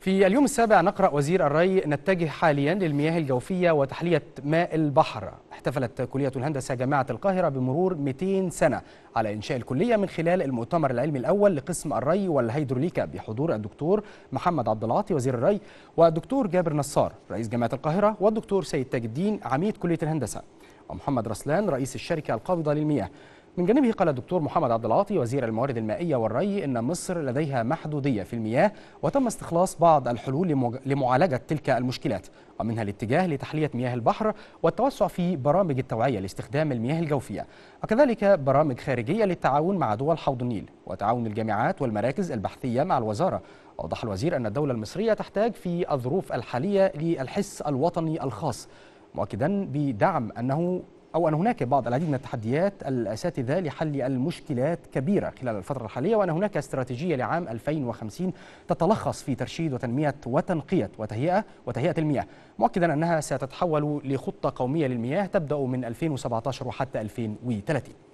في اليوم السابع نقرأ وزير الري نتجه حاليا للمياه الجوفية وتحلية ماء البحر احتفلت كلية الهندسة جامعة القاهرة بمرور 200 سنة على إنشاء الكلية من خلال المؤتمر العلمي الأول لقسم الري والهيدروليكا بحضور الدكتور محمد عبد العاطي وزير الري والدكتور جابر نصار رئيس جامعة القاهرة والدكتور سيد تاج الدين عميد كلية الهندسة ومحمد رسلان رئيس الشركة القابضة للمياه من جانبه قال الدكتور محمد عبد العاطي وزير الموارد المائية والري إن مصر لديها محدودية في المياه وتم استخلاص بعض الحلول لمعالجة تلك المشكلات ومنها الاتجاه لتحلية مياه البحر والتوسع في برامج التوعية لاستخدام المياه الجوفية وكذلك برامج خارجية للتعاون مع دول حوض النيل وتعاون الجامعات والمراكز البحثية مع الوزارة أوضح الوزير أن الدولة المصرية تحتاج في الظروف الحالية للحس الوطني الخاص مؤكدا بدعم أنه أو أن هناك بعض العديد من التحديات الأساتذة لحل المشكلات كبيرة خلال الفترة الحالية وأن هناك استراتيجية لعام 2050 تتلخص في ترشيد وتنمية وتنقية وتهيئة وتهيئة المياه مؤكدا أنها ستتحول لخطة قومية للمياه تبدأ من 2017 وحتى 2030